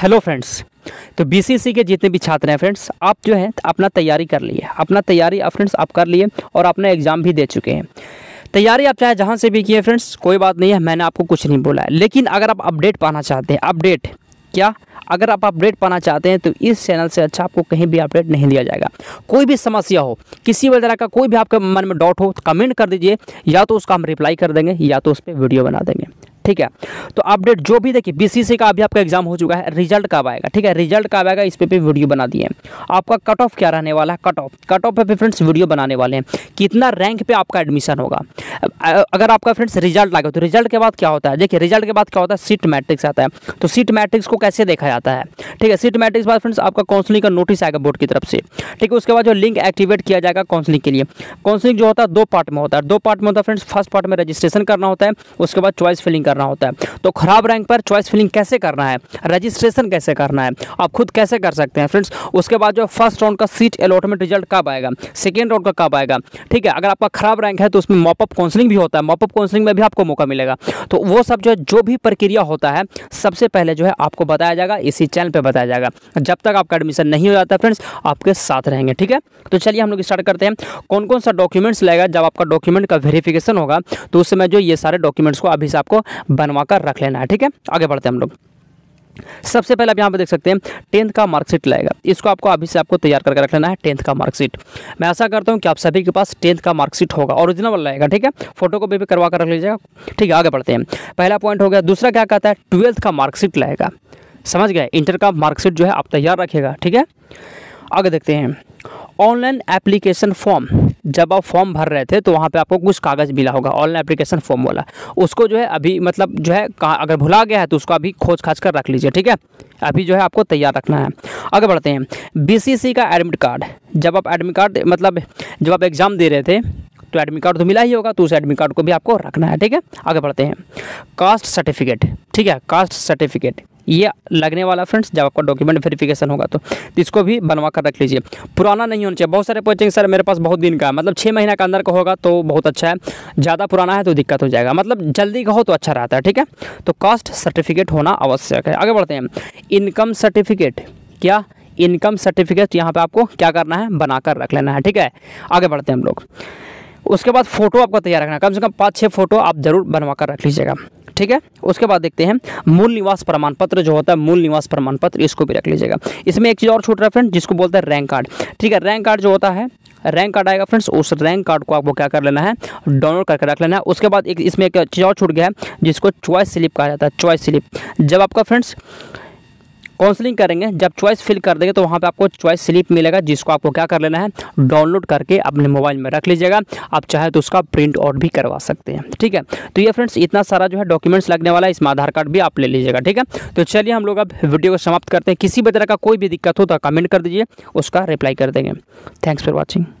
hello friends तो BCC के जितने भी छात्र हैं फ्रेंड्स आप जो है अपना तैयारी कर लिए अपना तैयारी आप फ्रेंड्स आप कर लिए और अपना एग्ज़ाम भी दे चुके हैं तैयारी आप चाहे जहाँ से भी किए फ्रेंड्स कोई बात नहीं है मैंने आपको कुछ नहीं बोला है लेकिन अगर आप अपडेट पाना चाहते हैं अपडेट क्या अगर आप अपडेट पाना चाहते हैं तो इस चैनल से अच्छा आपको कहीं भी अपडेट नहीं दिया जाएगा कोई भी समस्या हो किसी भी तरह का कोई भी आपके मन में डाउट हो तो कमेंट कर दीजिए या तो उसका हम रिप्लाई कर देंगे या तो उस पर वीडियो बना देंगे ठीक है तो अपडेट जो भी देखिए बीसीसी का अभी आपका एग्जाम हो चुका है रिजल्ट कब आएगा ठीक है रिजल्ट कब आएगा इस पर भी वीडियो बना दिए आपका कट ऑफ क्या रहने वाला है कट ऑफ कट ऑफ पे फ्रेंड्स वीडियो बनाने वाले हैं कितना रैंक पर आपका एडमिशन होगा अगर आपका फ्रेंड्स रिजल्ट लागे तो रिजल्ट के बाद क्या होता है देखिए रिजल्ट के बाद क्या होता है सीट मैट्रिक्स आता है तो सीट मैट्रिक्स को कैसे देखा जाता है ठीक है सीट मैट्रिक्स बाद फ्रेंड्स आपका काउंसलिंग का नोटिस आएगा बोर्ड की तरफ से ठीक है उसके बाद जो लिंक एक्टिवेट किया जाएगा काउंसलिंग के लिए काउंसलिंग जो होता है दो पार्ट में होता है दो पार्ट में होता है फ्रेंड्स फर्स्ट पार्ट में रजिस्ट्रेशन करना होता है उसके बाद चॉइस फिलिंग करना करना होता है तो खराब रैंक पर चॉइस फिलिंग कैसे करना है रजिस्ट्रेशन कैसे करना है आप खुद कैसे कर सकते हैं फ्रेंड्स उसके बाद जो फर्स्ट राउंड का सीट अलॉटमेंट रिजल्ट कब आएगा सेकेंड राउंड का कब आएगा ठीक है अगर आपका खराब रैंक है तो उसमें मॉपअप काउंसलिंग भी होता है मॉपअप काउंसलिंग में भी आपको मौका मिलेगा तो वो सब जो है जो भी प्रक्रिया होता है सबसे पहले जो है आपको बताया जाएगा इसी चैनल पर बताया जाएगा जब तक आपका एडमिशन नहीं हो जाता फ्रेंड्स आपके साथ रहेंगे ठीक है तो चलिए हम लोग स्टार्ट करते हैं कौन कौन सा डॉक्यूमेंट्स लगेगा जब आपका डॉक्यूमेंट का वेरिफिकेशन होगा तो उस समय जो ये सारे डॉक्यूमेंट्स को अभी से आपको बनवा कर रख लेना है ठीक है आगे बढ़ते हैं हम लोग सबसे पहले आप यहाँ पर देख सकते हैं टेंथ का मार्कशीट लाएगा इसको आपको अभी से आपको तैयार करके रख लेना है टेंथ का मार्कशीट मैं ऐसा करता हूँ कि आप सभी के पास टेंथ का मार्कशीट होगा ओरिजिनल लाएगा ठीक है फोटो को भी करवा कर रख लीजिएगा ठीक है आगे बढ़ते हैं पहला पॉइंट हो गया दूसरा क्या कहता है ट्वेल्थ का मार्कशीट लाएगा समझ गए इंटर का मार्कशीट जो है आप तैयार रखेगा ठीक है आगे देखते हैं ऑनलाइन एप्लीकेशन फॉर्म जब आप फॉर्म भर रहे थे तो वहाँ पे आपको कुछ कागज़ मिला होगा ऑनलाइन एप्लीकेशन फॉर्म वाला उसको जो है अभी मतलब जो है अगर भुला गया है तो उसको अभी खोज खाज कर रख लीजिए ठीक है अभी जो है आपको तैयार रखना है आगे बढ़ते हैं बी का एडमिट कार्ड जब आप एडमिट कार्ड मतलब जब आप एग्ज़ाम दे रहे थे तो एडमिट कार्ड तो मिला ही होगा तो उस एडमिट कार्ड को भी आपको रखना है ठीक है आगे बढ़ते हैं कास्ट सर्टिफिकेट ठीक है कास्ट सर्टिफिकेट ये लगने वाला फ्रेंड्स जब आपका डॉक्यूमेंट वेरिफिकेशन होगा तो इसको भी बनवा कर रख लीजिए पुराना नहीं होना चाहिए बहुत सारे पूछेंगे सर मेरे पास बहुत दिन का है मतलब छः महीना का अंदर का होगा तो बहुत अच्छा है ज़्यादा पुराना है तो दिक्कत हो जाएगा मतलब जल्दी का हो तो अच्छा रहता है ठीक है तो कास्ट सर्टिफिकेट होना आवश्यक है आगे बढ़ते हैं इनकम सर्टिफिकेट क्या इनकम सर्टिफिकेट यहाँ पर आपको क्या करना है बना कर रख लेना है ठीक है आगे बढ़ते हैं हम लोग उसके बाद फ़ोटो आपका तैयार रखना कम से कम पाँच छः फ़ोटो आप ज़रूर बनवा कर रख लीजिएगा ठीक है उसके बाद देखते हैं मूल निवास प्रमाण पत्र जो होता है मूल निवास प्रमाण पत्र इसको भी रख लीजिएगा इसमें एक चीज़ और छूट रहा है फ्रेंड जिसको बोलते हैं रैंक कार्ड ठीक है रैंक कार्ड जो होता है रैंक कार्ड आएगा फ्रेंड्स उस रैंक कार्ड को आपको क्या कर लेना है डाउनलोड करके रख लेना है उसके बाद एक इसमें एक चीज़ और छूट गया है जिसको चॉइस स्लिप कहा जाता है चॉइस स्लिप जब आपका फ्रेंड्स काउंसलिंग करेंगे जब चॉइस फिल कर देंगे तो वहाँ पर आपको चॉइस स्लिप मिलेगा जिसको आपको क्या कर लेना है डाउनलोड करके अपने मोबाइल में रख लीजिएगा आप चाहे तो उसका प्रिंट आउट भी करवा सकते हैं ठीक है तो ये फ्रेंड्स इतना सारा जो है डॉक्यूमेंट्स लगने वाला है इसमें आधार कार्ड भी आप ले लीजिएगा ठीक है तो चलिए हम लोग अब वीडियो को समाप्त करते हैं किसी भी तरह का कोई भी दिक्कत हो तो कमेंट कर दीजिए उसका रिप्लाई कर देंगे थैंक्स फॉर वॉचिंग